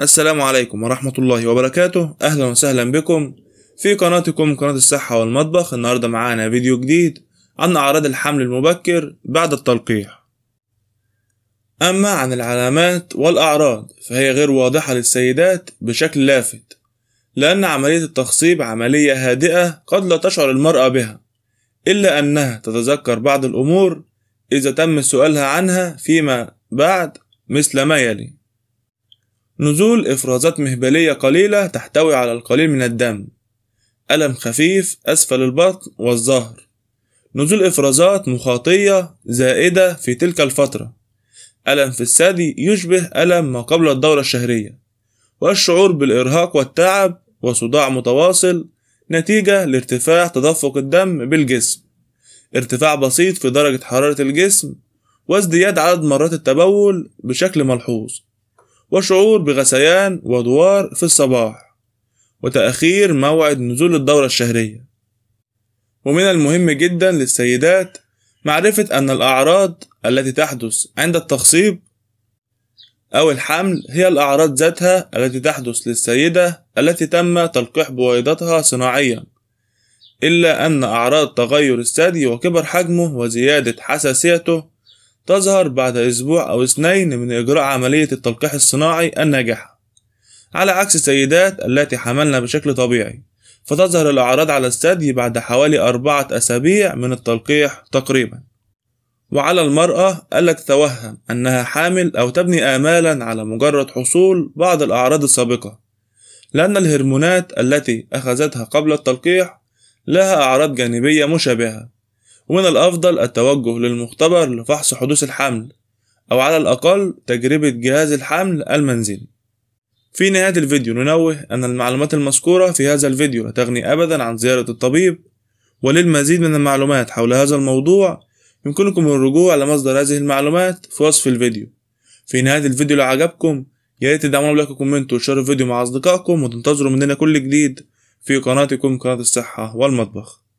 السلام عليكم ورحمة الله وبركاته أهلا وسهلا بكم في قناتكم قناة الصحة والمطبخ النهاردة معانا فيديو جديد عن أعراض الحمل المبكر بعد التلقيح أما عن العلامات والأعراض فهي غير واضحة للسيدات بشكل لافت لأن عملية التخصيب عملية هادئة قد لا تشعر المرأة بها إلا أنها تتذكر بعض الأمور إذا تم سؤالها عنها فيما بعد مثل ما يلي نزول إفرازات مهبلية قليلة تحتوي على القليل من الدم ألم خفيف أسفل البطن والظهر نزول إفرازات مخاطية زائدة في تلك الفترة ألم في الثدي يشبه ألم ما قبل الدورة الشهرية والشعور بالإرهاق والتعب وصداع متواصل نتيجة لارتفاع تدفق الدم بالجسم ارتفاع بسيط في درجة حرارة الجسم وازدياد عدد مرات التبول بشكل ملحوظ وشعور بغثيان ودوار في الصباح وتأخير موعد نزول الدورة الشهرية ومن المهم جدا للسيدات معرفة أن الأعراض التي تحدث عند التخصيب أو الحمل هي الأعراض ذاتها التي تحدث للسيدة التي تم تلقيح بويضتها صناعيا إلا أن أعراض تغير الثدي وكبر حجمه وزيادة حساسيته تظهر بعد أسبوع أو اثنين من إجراء عملية التلقيح الصناعي الناجحة على عكس السيدات التي حملن بشكل طبيعي فتظهر الأعراض على الثدي بعد حوالي أربعة أسابيع من التلقيح تقريبا وعلى المرأة ألا تتوهم أنها حامل أو تبني آمالا على مجرد حصول بعض الأعراض السابقة لأن الهرمونات التي أخذتها قبل التلقيح لها أعراض جانبية مشابهة ومن الأفضل التوجه للمختبر لفحص حدوث الحمل أو على الأقل تجربة جهاز الحمل المنزلي في نهاية الفيديو ننوه أن المعلومات المذكورة في هذا الفيديو لا تغني أبدا عن زيارة الطبيب وللمزيد من المعلومات حول هذا الموضوع يمكنكم الرجوع لمصدر هذه المعلومات في وصف الفيديو في نهاية الفيديو لو عجبكم ياريت تدعمونا بلايك وكومنت وشير الفيديو مع أصدقائكم وتنتظروا مننا كل جديد في قناتكم قناة الصحة والمطبخ